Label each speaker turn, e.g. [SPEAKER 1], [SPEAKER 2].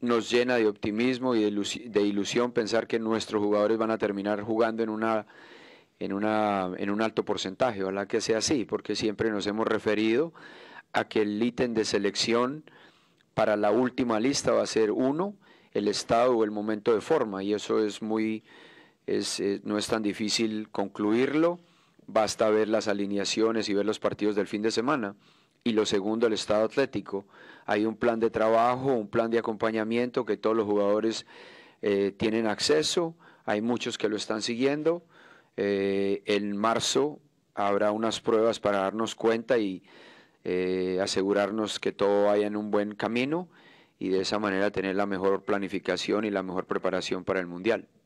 [SPEAKER 1] nos llena de optimismo y de ilusión pensar que nuestros jugadores van a terminar jugando en una en una en un alto porcentaje, ojalá que sea así, porque siempre nos hemos referido a que el ítem de selección para la última lista va a ser uno, el estado o el momento de forma y eso es muy es, eh, no es tan difícil concluirlo, basta ver las alineaciones y ver los partidos del fin de semana y lo segundo, el estado atlético. Hay un plan de trabajo, un plan de acompañamiento que todos los jugadores eh, tienen acceso, hay muchos que lo están siguiendo. Eh, en marzo habrá unas pruebas para darnos cuenta y eh, asegurarnos que todo vaya en un buen camino y de esa manera tener la mejor planificación y la mejor preparación para el Mundial.